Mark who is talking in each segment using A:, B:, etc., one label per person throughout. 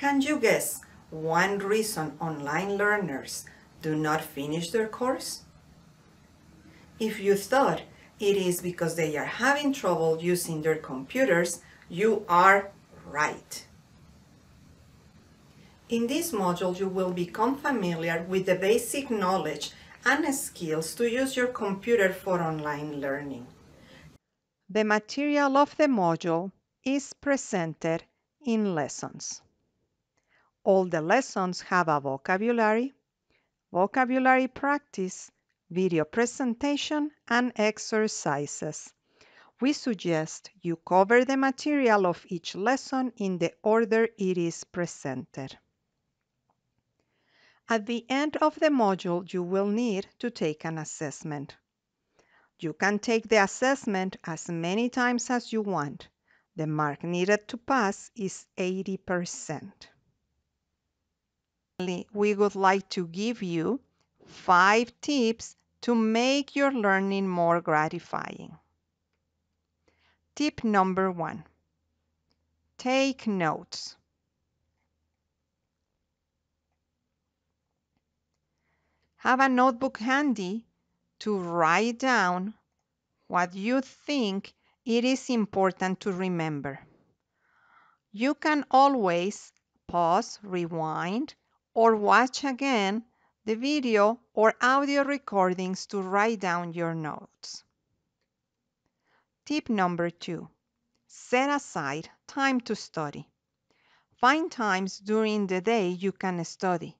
A: Can you guess one reason online learners do not finish their course? If you thought it is because they are having trouble using their computers, you are right. In this module, you will become familiar with the basic knowledge and skills to use your computer for online learning. The material of the module is presented in lessons. All the lessons have a vocabulary, vocabulary practice, video presentation, and exercises. We suggest you cover the material of each lesson in the order it is presented. At the end of the module, you will need to take an assessment. You can take the assessment as many times as you want. The mark needed to pass is 80%. Finally, we would like to give you five tips to make your learning more gratifying. Tip number one take notes. Have a notebook handy to write down what you think it is important to remember. You can always pause, rewind, or watch again the video or audio recordings to write down your notes. Tip number two set aside time to study. Find times during the day you can study.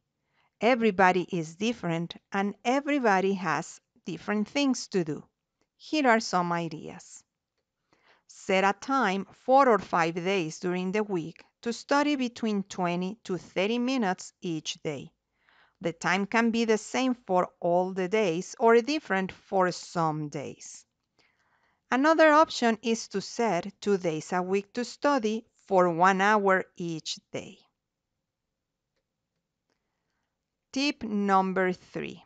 A: Everybody is different and everybody has different things to do. Here are some ideas. Set a time four or five days during the week to study between 20 to 30 minutes each day. The time can be the same for all the days or different for some days. Another option is to set two days a week to study for one hour each day. Tip number three.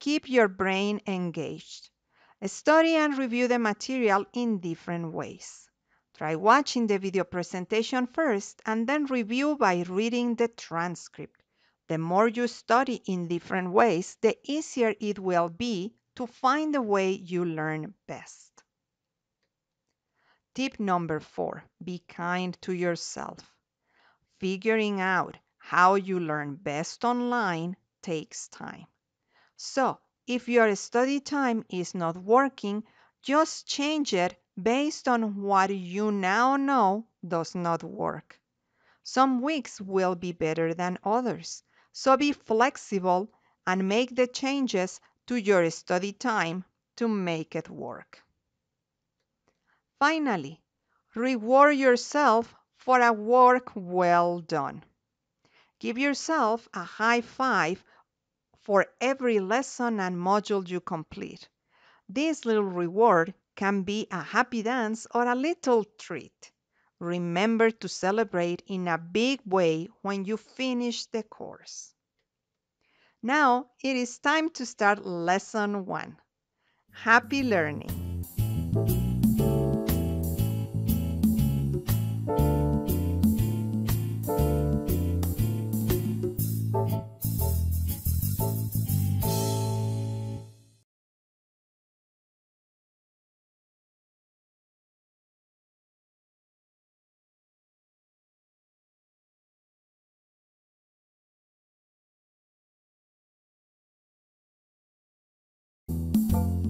A: Keep your brain engaged. Study and review the material in different ways. Try watching the video presentation first and then review by reading the transcript. The more you study in different ways, the easier it will be to find the way you learn best. Tip number four be kind to yourself. Figuring out how you learn best online takes time. So, if your study time is not working, just change it based on what you now know does not work. Some weeks will be better than others, so be flexible and make the changes to your study time to make it work. Finally, reward yourself for a work well done. Give yourself a high five for every lesson and module you complete. This little reward can be a happy dance or a little treat. Remember to celebrate in a big way when you finish the course. Now it is time to start lesson one. Happy learning! thank you